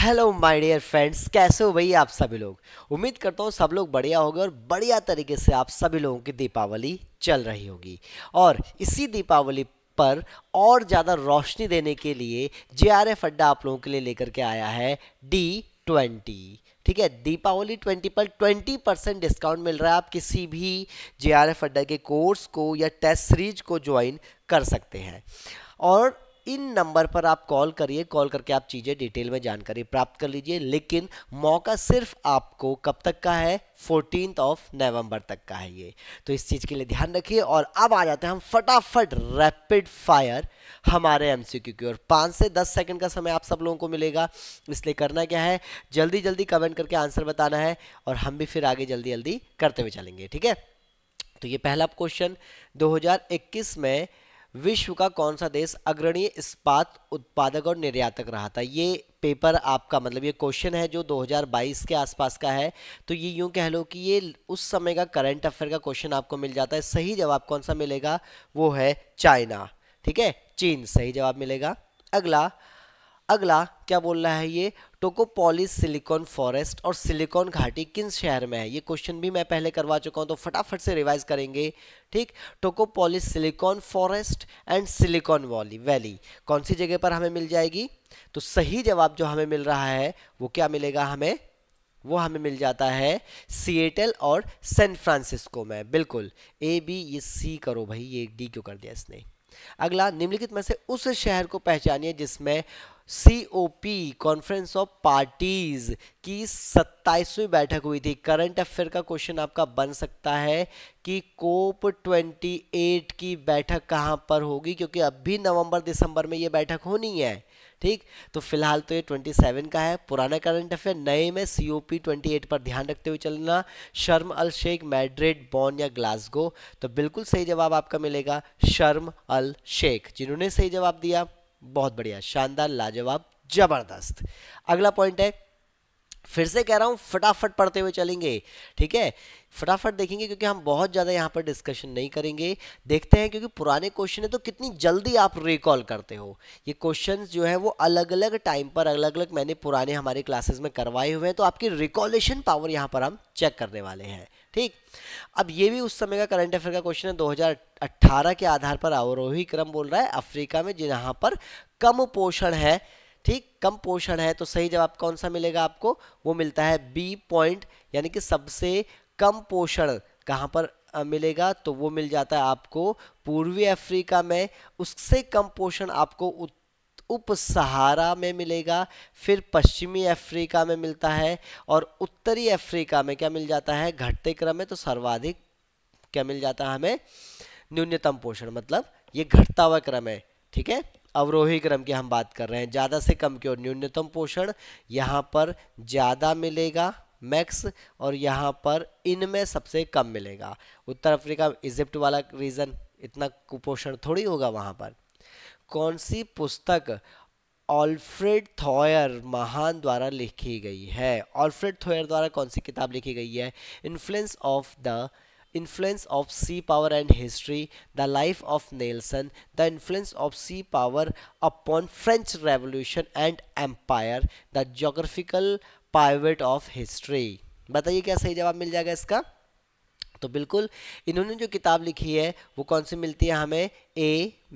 Hello my dear friends कैसे हो भाई आप सभी लोग उम्मीद करता हूँ सब लोग बढ़िया होंगे और बढ़िया तरीके से आप सभी लोगों की दीपावली चल रही होगी और इसी दीपावली पर और ज़्यादा रोशनी देने के लिए जे आर एफ अड्डा आप लोगों के लिए लेकर के आया है डी ट्वेंटी ठीक है दीपावली ट्वेंटी पर ट्वेंटी परसेंट डिस्काउंट मिल रहा है आप किसी भी जे आर एफ अड्डा के कोर्स को या टेस्ट सीरीज को ज्वाइन कर सकते हैं और इन नंबर पर आप कॉल करिए कॉल करके आप चीज़ें डिटेल में जानकारी प्राप्त कर लीजिए लेकिन मौका सिर्फ आपको कब तक का है फोर्टीन ऑफ नवंबर तक का है ये तो इस चीज़ के लिए ध्यान रखिए और अब आ जाते हैं हम फटाफट रैपिड फायर हमारे एमसीक्यू की और पांच से दस सेकंड का समय आप सब लोगों को मिलेगा इसलिए करना क्या है जल्दी जल्दी कमेंट करके आंसर बताना है और हम भी फिर आगे जल्दी जल्दी करते हुए चलेंगे ठीक है तो ये पहला क्वेश्चन दो में विश्व का कौन सा देश अग्रणी इस्पात उत्पादक और निर्यातक रहा था ये पेपर आपका मतलब ये क्वेश्चन है जो 2022 के आसपास का है तो ये यूं कह लो कि ये उस समय का करंट अफेयर का क्वेश्चन आपको मिल जाता है सही जवाब कौन सा मिलेगा वो है चाइना ठीक है चीन सही जवाब मिलेगा अगला अगला क्या बोल रहा है ये टोकोपोलिस सिलिकॉन फॉरेस्ट और सिलिकॉन घाटी किन शहर में है ये क्वेश्चन भी मैं पहले करवा चुका हूँ तो फटाफट से रिवाइज करेंगे ठीक टोकोपोलिस Silicon Forest and Silicon Valley Valley कौन सी जगह पर हमें मिल जाएगी तो सही जवाब जो हमें मिल रहा है वो क्या मिलेगा हमें वो हमें मिल जाता है सिएटल और सैन फ्रांसिस्को में बिल्कुल ए बी ये सी करो भाई ये डी क्यों कर दिया इसने अगला निम्नलिखित में से उस शहर को पहचानिए जिसमें सी कॉन्फ्रेंस ऑफ पार्टीज की सत्ताईसवीं बैठक हुई थी करंट अफेयर का क्वेश्चन आपका बन सकता है कि कोप 28 की बैठक कहाँ पर होगी क्योंकि अब भी नवंबर दिसंबर में ये बैठक होनी है ठीक तो फिलहाल तो ये 27 का है पुराना करंट अफेयर नए में सी ओ पी ट्वेंटी पर ध्यान रखते हुए चलना शर्म अल शेख मैड्रिड बॉन या ग्लासगो तो बिल्कुल सही जवाब आपका मिलेगा शर्म अल शेख जिन्होंने सही जवाब दिया बहुत बढ़िया शानदार लाजवाब जबरदस्त अगला पॉइंट है फिर से कह रहा हूँ फटाफट पढ़ते हुए चलेंगे ठीक है फटाफट देखेंगे क्योंकि हम बहुत ज़्यादा यहाँ पर डिस्कशन नहीं करेंगे देखते हैं क्योंकि पुराने क्वेश्चन है तो कितनी जल्दी आप रिकॉल करते हो ये क्वेश्चन जो है वो अलग अलग टाइम पर अलग अलग मैंने पुराने हमारे क्लासेस में करवाए हुए हैं तो आपकी रिकॉलेशन पावर यहाँ पर हम चेक करने वाले हैं ठीक अब ये भी उस समय का करंट अफेयर का क्वेश्चन है 2018 के आधार पर आवरोही क्रम बोल रहा है अफ्रीका में जहाँ पर कम पोषण है ठीक कम पोषण है तो सही जवाब कौन सा मिलेगा आपको वो मिलता है बी पॉइंट यानी कि सबसे कम पोषण कहाँ पर मिलेगा तो वो मिल जाता है आपको पूर्वी अफ्रीका में उससे कम पोषण आपको उप सहारा में मिलेगा फिर पश्चिमी अफ्रीका में मिलता है और उत्तरी अफ्रीका में क्या मिल जाता है घटते क्रम में तो सर्वाधिक क्या मिल जाता है हमें न्यूनतम पोषण मतलब ये घटता हुआ क्रम है ठीक है अवरोही क्रम की हम बात कर रहे हैं ज़्यादा से कम की ओर न्यूनतम पोषण यहाँ पर ज़्यादा मिलेगा मैक्स और यहाँ पर इनमें सबसे कम मिलेगा उत्तर अफ्रीका इजिप्ट वाला रीज़न इतना कुपोषण थोड़ी होगा वहाँ पर कौन सी पुस्तक ऑल्फ्रेड थॉयर महान द्वारा लिखी गई है ऑल्फ्रेड थॉयर द्वारा कौन सी किताब लिखी गई है influence of the influence of sea power and history, the life of Nelson, the influence of sea power upon French Revolution and Empire, the geographical pivot of history. बताइए क्या सही जवाब मिल जाएगा इसका तो बिल्कुल इन्होंने जो किताब लिखी है वो कौन सी मिलती है हमें ए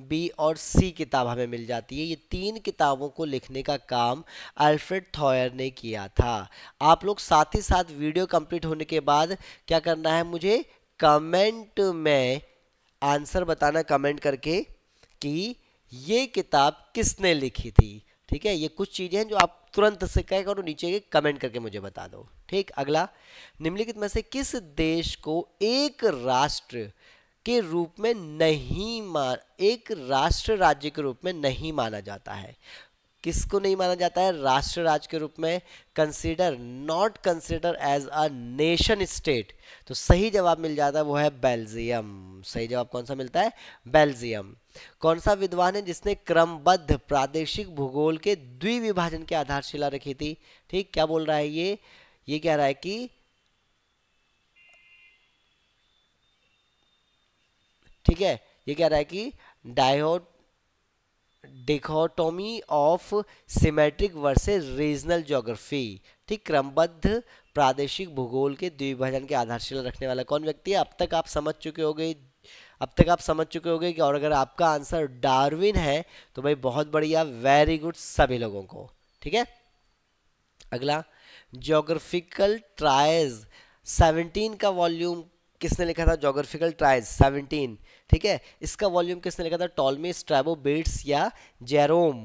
बी और सी किताब हमें मिल जाती है ये तीन किताबों को लिखने का काम अल्फ्रेड थॉयर ने किया था आप लोग साथ ही साथ वीडियो कंप्लीट होने के बाद क्या करना है मुझे कमेंट में आंसर बताना कमेंट करके कि ये किताब किसने लिखी थी ठीक है ये कुछ चीज़ें हैं जो आप तुरंत से कह करो नीचे के कमेंट करके मुझे बता दो ठीक अगला निम्नलिखित में से किस देश को एक राष्ट्र के रूप में नहीं मान एक राष्ट्र राज्य के रूप में नहीं माना जाता है किसको नहीं माना जाता है राष्ट्र राज्य के रूप में consider not consider as a nation state तो सही जवाब मिल जाता है वो है बेल्जियम सही जवाब कौन सा मिलता है बेल्जियम कौन सा विद्वान है जिसने क्रमबद्ध प्रादेशिक भूगोल के द्विविभाजन की आधारशिला रखी थी ठीक क्या बोल रहा है ये ये कह रहा है कि ठीक है ये कह रहा है कि diode dichotomy of symmetric versus regional geography ठीक क्रमबद्ध प्रादेशिक भूगोल के द्विभाजन के आधारशिला रखने वाला कौन व्यक्ति है अब तक आप समझ चुके होंगे अब तक आप समझ चुके होंगे कि और अगर आपका आंसर डार्विन है तो भाई बहुत बढ़िया वेरी गुड सभी लोगों को ठीक है अगला ज्योग्राफिकल ट्राइज 17 का वॉल्यूम किसने लिखा था ज्योग्राफिकल ट्राइज 17 ठीक है इसका वॉल्यूम किसने लिखा था टॉलमी स्ट्रैबो बीट्स या जेरोम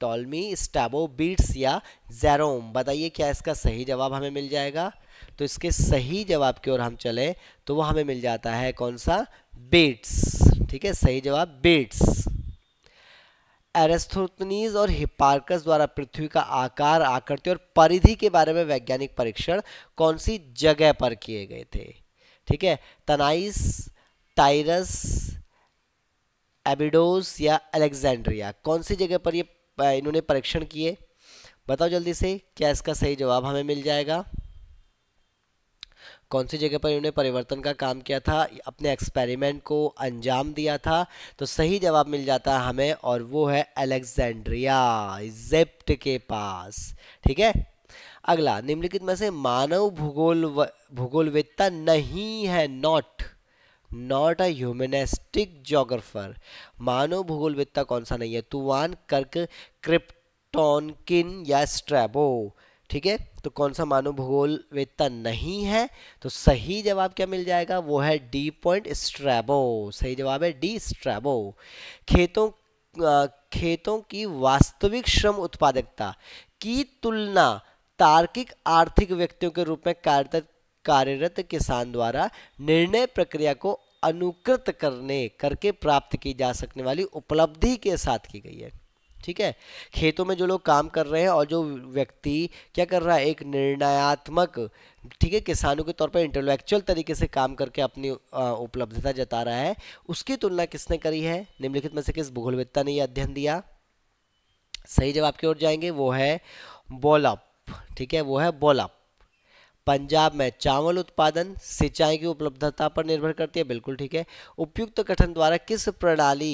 टॉलमी स्टैबो बीट्स या जेरोम बताइए क्या इसका सही जवाब हमें मिल जाएगा तो इसके सही जवाब की ओर हम चले तो वह हमें मिल जाता है कौन सा बीट्स ठीक है सही जवाब बीट्स एरेस्थोतनीज और हिपार्कस द्वारा पृथ्वी का आकार आकृति और परिधि के बारे में वैज्ञानिक परीक्षण कौन सी जगह पर किए गए थे ठीक है तनाइस टाइरस एबिडोस या अलेक्जेंड्रिया कौन सी जगह पर ये इन्होंने परीक्षण किए बताओ जल्दी से क्या इसका सही जवाब हमें मिल जाएगा कौन सी जगह पर इन्होंने परिवर्तन का काम किया था अपने एक्सपेरिमेंट को अंजाम दिया था तो सही जवाब मिल जाता है हमें और वो है अलेक्जेंड्रिया इजिप्ट के पास ठीक है अगला निम्नलिखित में से मानव भूगोल भूगोलवेत्ता नहीं है not not a humanistic geographer मानव भूगोलविद्ता कौन सा नहीं है तुवान कर्क क्रिप्टोनकिन या स्ट्रैबो ठीक है तो कौन सा मानव भूगोलवेत्ता नहीं है तो सही जवाब क्या मिल जाएगा वो है डी पॉइंट स्ट्रैबो सही जवाब है डी स्ट्रैबो खेतों खेतों की वास्तविक श्रम उत्पादकता की तुलना तार्किक आर्थिक व्यक्तियों के रूप में कार्यरत कार्यरत किसान द्वारा निर्णय प्रक्रिया को अनुकृत करने करके प्राप्त की जा सकने वाली उपलब्धि के साथ की गई है ठीक है खेतों में जो लोग काम कर रहे हैं और जो व्यक्ति क्या कर रहा है एक निर्णयात्मक ठीक है किसानों के तौर पर इंटेलेक्चुअल तरीके से काम करके अपनी उपलब्धता जता रहा है उसकी तुलना किसने करी है निम्नलिखित में से किस भूगोलवेत्ता ने यह अध्ययन दिया सही जवाब की ओर जाएंगे वो है बोलप ठीक है वो है बोलप पंजाब में चावल उत्पादन सिंचाई की उपलब्धता पर निर्भर करती है बिल्कुल ठीक है उपयुक्त कथन द्वारा किस प्रणाली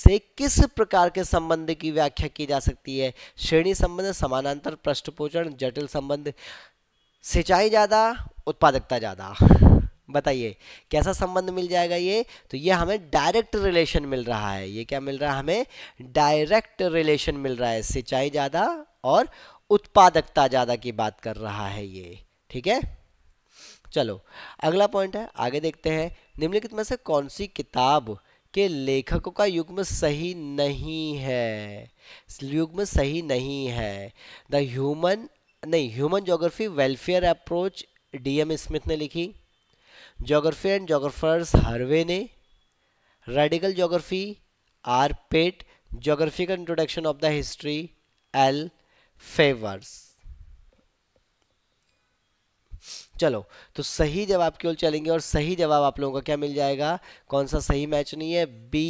से किस प्रकार के संबंध की व्याख्या की जा सकती है श्रेणी संबंध समानांतर पृष्ठपोषण जटिल संबंध सिंचाई ज़्यादा उत्पादकता ज़्यादा बताइए कैसा संबंध मिल जाएगा ये तो ये हमें डायरेक्ट रिलेशन मिल रहा है ये क्या मिल रहा है हमें डायरेक्ट रिलेशन मिल रहा है सिंचाई ज़्यादा और उत्पादकता ज़्यादा की बात कर रहा है ये ठीक है चलो अगला पॉइंट है आगे देखते हैं निम्नलिखित में से कौन सी किताब के लेखकों का युग्म सही नहीं है युग्म सही नहीं है द ह्यूमन नहीं human geography welfare approach DM Smith ने लिखी ज्योग्राफी एंड जोग्राफर्स हर्वे ने radical geography R Peet geographical introduction of the history L Febvre चलो तो सही जवाब की ओर चलेंगे और सही जवाब आप लोगों का क्या मिल जाएगा कौन सा सही मैच नहीं है बी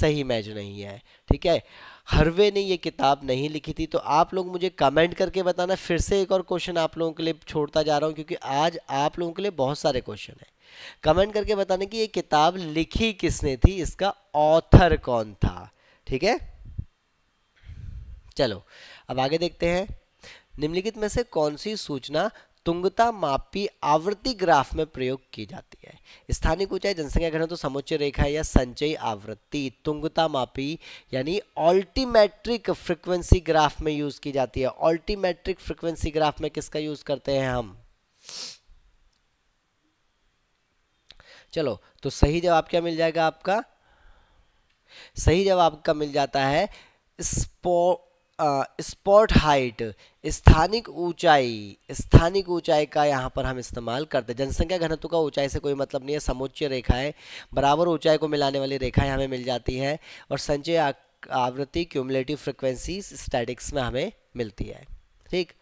सही मैच नहीं है ठीक है हरवे ने ये किताब नहीं लिखी थी तो आप लोग मुझे कमेंट करके बताना फिर से एक और क्वेश्चन आप लोगों के लिए छोड़ता जा रहा हूं क्योंकि आज आप लोगों के लिए बहुत सारे क्वेश्चन है कमेंट करके बताना कि ये किताब लिखी किसने थी इसका ऑथर कौन था ठीक है चलो अब आगे देखते हैं निम्नलिखित में से कौन सी सूचना तुंगता मापी आवृत्ति ग्राफ में प्रयोग की जाती है स्थानीय ऊंचाई जनसंख्या घनत्व तो समुच्चय रेखा या संचयी आवृत्ति तुंगता मापी यानी ऑल्टीमेट्रिक फ्रीक्वेंसी ग्राफ में यूज की जाती है ऑल्टीमेट्रिक फ्रीक्वेंसी ग्राफ में किसका यूज करते हैं हम चलो तो सही जवाब क्या मिल जाएगा आपका सही जवाब आपका मिल जाता है स्पो स्पॉट हाइट स्थानिक ऊंचाई स्थानिक ऊंचाई का यहाँ पर हम इस्तेमाल करते हैं जनसंख्या घनत्व का ऊंचाई से कोई मतलब नहीं है समुच्चय रेखाएं बराबर ऊंचाई को मिलाने वाली रेखाएं हमें मिल जाती हैं और संचय आवृत्ति क्यूमुलेटिव फ्रिक्वेंसी स्टैटिक्स में हमें मिलती है ठीक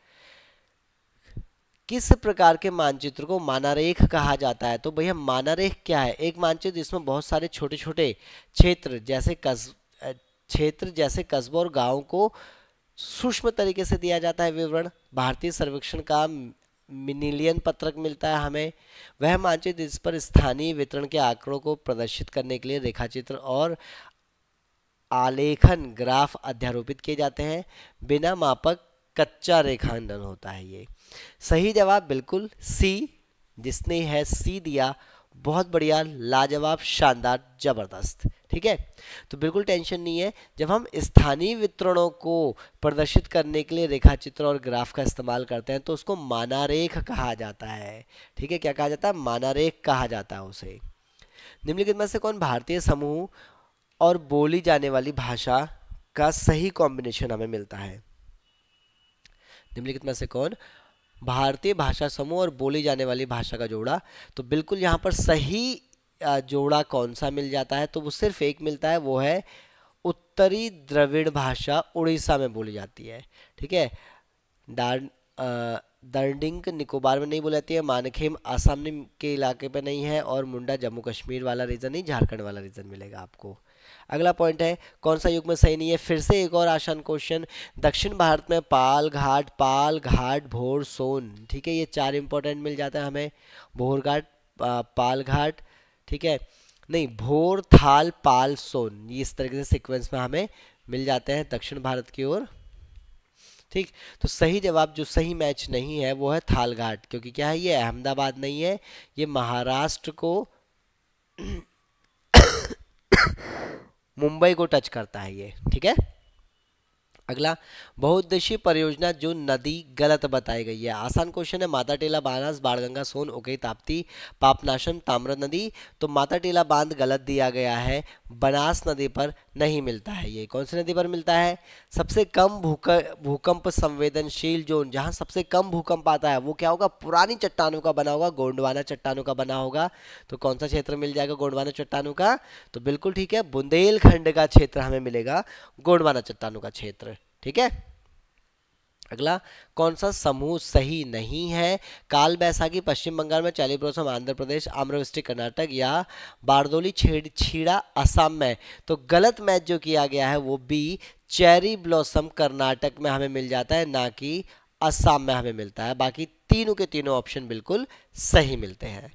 किस प्रकार के मानचित्र को मानारेख कहा जाता है तो भैया मानारेख क्या है एक मानचित्र जिसमें बहुत सारे छोटे छोटे क्षेत्र जैसे कस क्षेत्र जैसे कस्बों और गाँव को सूक्ष्म तरीके से दिया जाता है विवरण भारतीय सर्वेक्षण का मिनिलियन पत्रक मिलता है हमें वह मानचित्र जिस पर स्थानीय वितरण के आंकड़ों को प्रदर्शित करने के लिए रेखाचित्र और आलेखन ग्राफ अध्यारोपित किए जाते हैं बिना मापक कच्चा रेखांकन होता है ये सही जवाब बिल्कुल सी जिसने है सी दिया बहुत बढ़िया लाजवाब शानदार जबरदस्त ठीक है तो बिल्कुल टेंशन नहीं है जब हम स्थानीय वितरणों को प्रदर्शित करने के लिए रेखा चित्र और ग्राफ का इस्तेमाल करते हैं तो उसको मानारेख कहा जाता है ठीक है क्या कहा जाता है मानारेख कहा जाता है उसे निम्नलिखित में से कौन भारतीय समूह और बोली जाने वाली भाषा का सही कॉम्बिनेशन हमें मिलता है निम्नलिखित में से कौन भारतीय भाषा समूह और बोली जाने वाली भाषा का जोड़ा तो बिल्कुल यहाँ पर सही जोड़ा कौन सा मिल जाता है तो वो सिर्फ एक मिलता है वो है उत्तरी द्रविड़ भाषा उड़ीसा में बोली जाती है ठीक है दर्डिंग निकोबार में नहीं बोली जाती है मानखेम आसाम के इलाके पे नहीं है और मुंडा जम्मू कश्मीर वाला रीजन नहीं झारखंड वाला रीजन मिलेगा आपको अगला पॉइंट है कौन सा युग में सही नहीं है फिर से एक और आसान क्वेश्चन दक्षिण भारत में पाल घाट पाल घाट भोर सोन ठीक है ये चार इंपॉर्टेंट मिल जाता है हमें भोर घाट पाल घाट ठीक है नहीं भोर थाल पाल सोन ये इस तरीके से सिक्वेंस में हमें मिल जाते हैं दक्षिण भारत की ओर ठीक तो सही जवाब जो सही मैच नहीं है वो है थालघाट क्योंकि क्या है ये अहमदाबाद नहीं है ये महाराष्ट्र को मुंबई को टच करता है ये ठीक है अगला बहुउद्देशीय परियोजना जो नदी गलत बताई गई है आसान क्वेश्चन है माता टेला बानास बाड़गंगा सोन ओके ताप्ती पापनाशन ताम्र नदी तो माता टेला बांध गलत दिया गया है बनास नदी पर नहीं मिलता है ये कौन सी नदी पर मिलता है सबसे कम भूक भूकंप संवेदनशील जोन जहाँ सबसे कम भूकंप आता है वो क्या होगा पुरानी चट्टानों का बना होगा गोंडवाना चट्टानों का बना होगा तो कौन सा क्षेत्र मिल जाएगा गोंडवाना चट्टानों का तो बिल्कुल ठीक है बुंदेलखंड का क्षेत्र हमें मिलेगा गोंडवाना चट्टानों का क्षेत्र ठीक है अगला कौन सा समूह सही नहीं है काल बैसाखी पश्चिम बंगाल में प्रोसम आंध्र प्रदेश आम्रवृष्टि कर्नाटक या बारदोली छेड़ छीड़ा असम में तो गलत मैच जो किया गया है वो बी चेरी ब्लॉसम कर्नाटक में हमें मिल जाता है ना कि असम में हमें मिलता है बाकी तीनों के तीनों ऑप्शन बिल्कुल सही मिलते हैं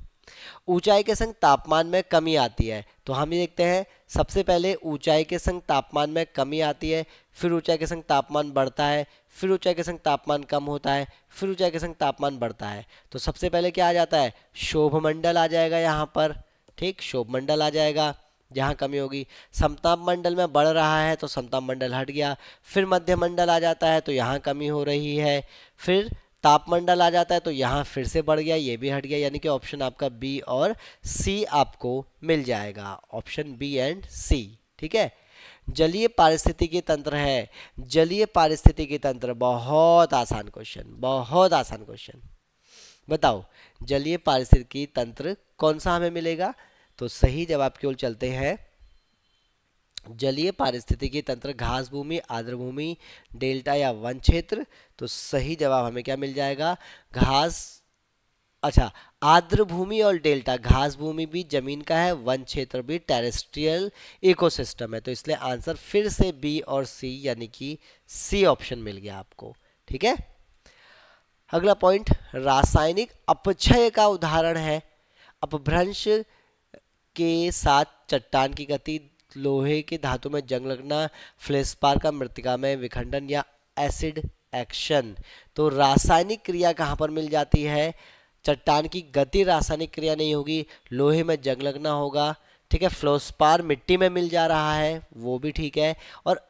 ऊंचाई के संग तापमान में कमी आती है तो हम ये देखते हैं सबसे पहले ऊंचाई के संग तापमान में कमी आती है फिर ऊंचाई के संग तापमान बढ़ता है फिर ऊंचाई के संग तापमान कम होता है फिर ऊंचाई के संग तापमान बढ़ता है तो सबसे पहले क्या आ जाता है शोभमंडल आ जाएगा यहाँ पर ठीक शोभमंडल आ जाएगा जहाँ कमी होगी समताप मंडल में बढ़ रहा है तो समताप मंडल हट गया फिर मध्य मंडल आ जाता है तो यहाँ कमी हो रही है फिर तापमंडल आ जाता है तो यहाँ फिर से बढ़ गया ये भी हट गया यानी कि ऑप्शन आपका बी और सी आपको मिल जाएगा ऑप्शन बी एंड सी ठीक है जलीय पारिस्थितिकी तंत्र है जलीय पारिस्थितिकी तंत्र बहुत आसान क्वेश्चन बहुत आसान क्वेश्चन बताओ जलीय पारिस्थितिकी तंत्र कौन सा हमें मिलेगा तो सही जवाब की ओर चलते हैं जलीय पारिस्थितिकी तंत्र घास भूमि आर्द्र भूमि डेल्टा या वन क्षेत्र तो सही जवाब हमें क्या मिल जाएगा घास अच्छा आर्द्र भूमि और डेल्टा घास भूमि भी जमीन का है वन क्षेत्र भी टेरेस्ट्रियल इकोसिस्टम है तो इसलिए आंसर फिर से बी और सी यानी कि सी ऑप्शन मिल गया आपको ठीक है अगला पॉइंट रासायनिक अपक्षय का उदाहरण है अपभ्रंश के साथ चट्टान की गति लोहे के धातु में जंग लगना फ्लेस्पार का मृतिका में विखंडन या एसिड एक्शन तो रासायनिक क्रिया कहाँ पर मिल जाती है चट्टान की गति रासायनिक क्रिया नहीं होगी लोहे में जंग लगना होगा ठीक है फ्लोस्पार मिट्टी में मिल जा रहा है वो भी ठीक है और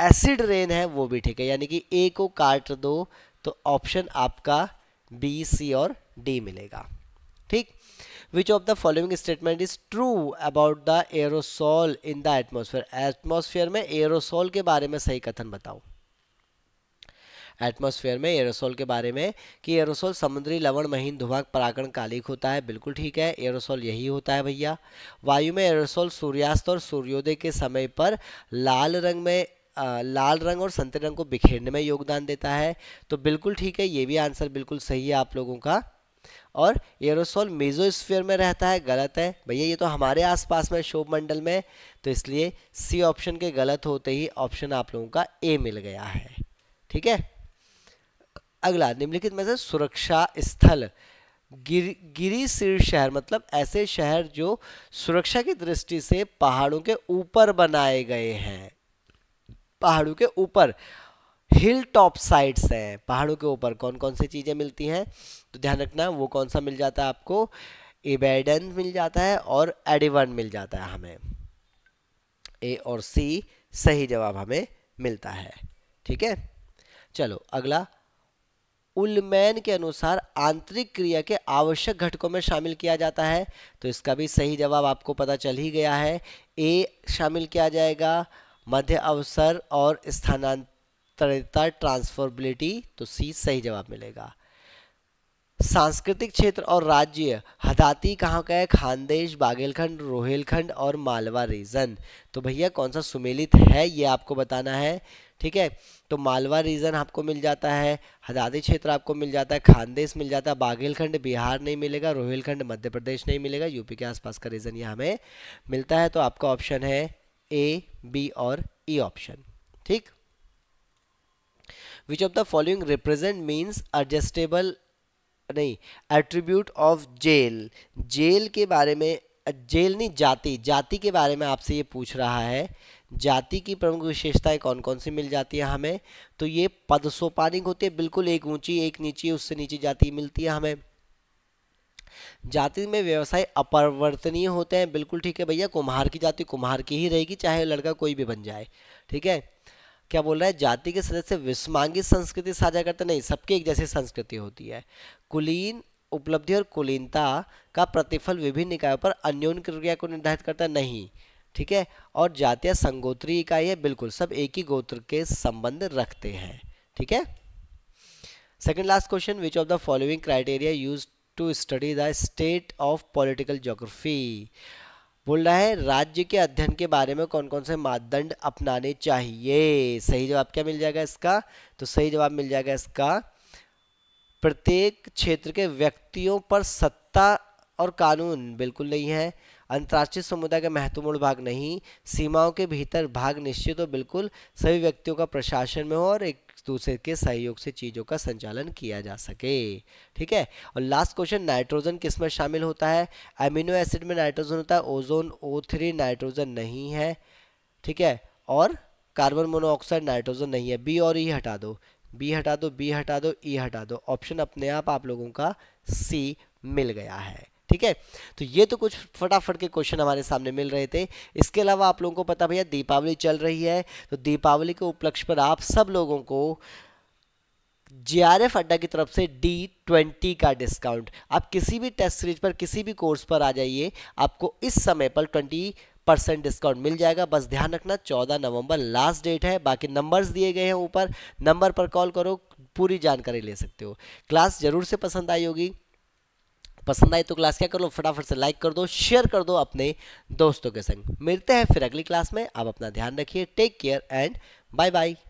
एसिड रेन है वो भी ठीक है यानी कि ए को काट दो तो ऑप्शन आपका बी सी और डी मिलेगा ठीक which of the following statement is true about the aerosol in the atmosphere atmosphere में aerosol के बारे में सही कथन बताओ एटमॉस्फेयर में एरोसोल के बारे में कि एरोसोल समुद्री लवण महीन धुआं पराकरण कालिक होता है बिल्कुल ठीक है एरोसोल यही होता है भैया वायु में एरोसोल सूर्यास्त और सूर्योदय के समय पर लाल रंग में आ, लाल रंग और संतरे रंग को बिखेरने में योगदान देता है तो बिल्कुल ठीक है ये भी आंसर बिल्कुल सही है आप लोगों का और एरोसोल मेजोस्फीयर में रहता है गलत है भैया ये तो हमारे आसपास में शोभ मंडल में तो इसलिए सी ऑप्शन के गलत होते ही ऑप्शन आप लोगों का ए मिल गया है ठीक है अगला निम्नलिखित में से सुरक्षा स्थल गिरी गिरीशीर शहर मतलब ऐसे शहर जो सुरक्षा की दृष्टि से पहाड़ों के ऊपर बनाए गए हैं पहाड़ों के ऊपर हिल टॉप साइट्स हैं पहाड़ों के ऊपर कौन कौन सी चीज़ें मिलती हैं तो ध्यान रखना वो कौन सा मिल जाता है आपको एबेडन मिल जाता है और एडिवन मिल जाता है हमें ए और सी सही जवाब हमें मिलता है ठीक है चलो अगला उलमैन के अनुसार आंतरिक क्रिया के आवश्यक घटकों में शामिल किया जाता है तो इसका भी सही जवाब आपको पता चल ही गया है ए शामिल किया जाएगा मध्य अवसर और स्थानांतर तरलता ट्रांसफॉर्बिलिटी तो सी सही जवाब मिलेगा सांस्कृतिक क्षेत्र और राज्य हदाती कहाँ का है खानदेश बागेलखंड रोहेलखंड और मालवा रीजन तो भैया कौन सा सुमेलित है ये आपको बताना है ठीक है तो मालवा रीजन आपको मिल जाता है हदादी क्षेत्र आपको मिल जाता है खानदेश मिल जाता है बागेलखंड बिहार नहीं मिलेगा रोहिलखंड मध्य प्रदेश नहीं मिलेगा यूपी के आसपास का रीजन ये हमें मिलता है तो आपका ऑप्शन है ए बी और ई e ऑप्शन ठीक which of the following represent means adjustable नहीं एट्रीब्यूट ऑफ जेल जेल के बारे में जेल नहीं जाति जाति के बारे में आपसे ये पूछ रहा है जाति की प्रमुख विशेषताएं कौन कौन सी मिल जाती है हमें तो ये पद सोपानिक होती है बिल्कुल एक ऊंची एक नीची उससे नीचे जाति मिलती है हमें जाति में व्यवसाय अपरिवर्तनीय होते हैं बिल्कुल ठीक है भैया कुम्हार की जाति कुम्हार की ही रहेगी चाहे लड़का कोई भी बन जाए ठीक है क्या बोल रहा है जाति के सदस्य विस्मांगी संस्कृति साझा करते नहीं सबकी एक जैसी संस्कृति होती है कुलीन उपलब्धि और कुलीनता का प्रतिफल विभिन्न इकायों पर अन्योन क्रिया को निर्धारित करता नहीं ठीक है और जातीय संगोत्री इकाई है बिल्कुल सब एक ही गोत्र के संबंध रखते हैं ठीक है second last question which of the following criteria use to study the state of political geography बोल रहा है राज्य के अध्ययन के बारे में कौन कौन से मापदंड अपनाने चाहिए सही जवाब क्या मिल जाएगा इसका तो सही जवाब मिल जाएगा इसका प्रत्येक क्षेत्र के व्यक्तियों पर सत्ता और कानून बिल्कुल नहीं है अंतर्राष्ट्रीय समुदाय का महत्वपूर्ण भाग नहीं सीमाओं के भीतर भाग निश्चित और बिल्कुल सभी व्यक्तियों का प्रशासन में हो और एक दूसरे के सहयोग से चीज़ों का संचालन किया जा सके ठीक है और लास्ट क्वेश्चन नाइट्रोजन किस में शामिल होता है एमिनो एसिड में नाइट्रोजन होता है ओजोन ओ थ्री नाइट्रोजन नहीं है ठीक है और कार्बन मोनोऑक्साइड नाइट्रोजन नहीं है बी और ई e हटा दो बी हटा दो बी हटा दो ई e हटा दो ऑप्शन अपने आप आप लोगों का सी मिल गया है ठीक है तो ये तो कुछ फटाफट के क्वेश्चन हमारे सामने मिल रहे थे इसके अलावा आप लोगों को पता भैया दीपावली चल रही है तो दीपावली के उपलक्ष्य पर आप सब लोगों को जे आर एफ अड्डा की तरफ से डी ट्वेंटी का डिस्काउंट आप किसी भी टेस्ट सीरीज पर किसी भी कोर्स पर आ जाइए आपको इस समय पर ट्वेंटी परसेंट डिस्काउंट मिल जाएगा बस ध्यान रखना चौदह नवंबर लास्ट डेट है बाकी नंबर्स दिए गए हैं ऊपर नंबर पर कॉल करो पूरी जानकारी ले सकते हो क्लास ज़रूर से पसंद आई होगी पसंद आई तो क्लास क्या कर लो फटाफट से लाइक कर दो शेयर कर दो अपने दोस्तों के संग मिलते हैं फिर अगली क्लास में आप अपना ध्यान रखिए take care and bye bye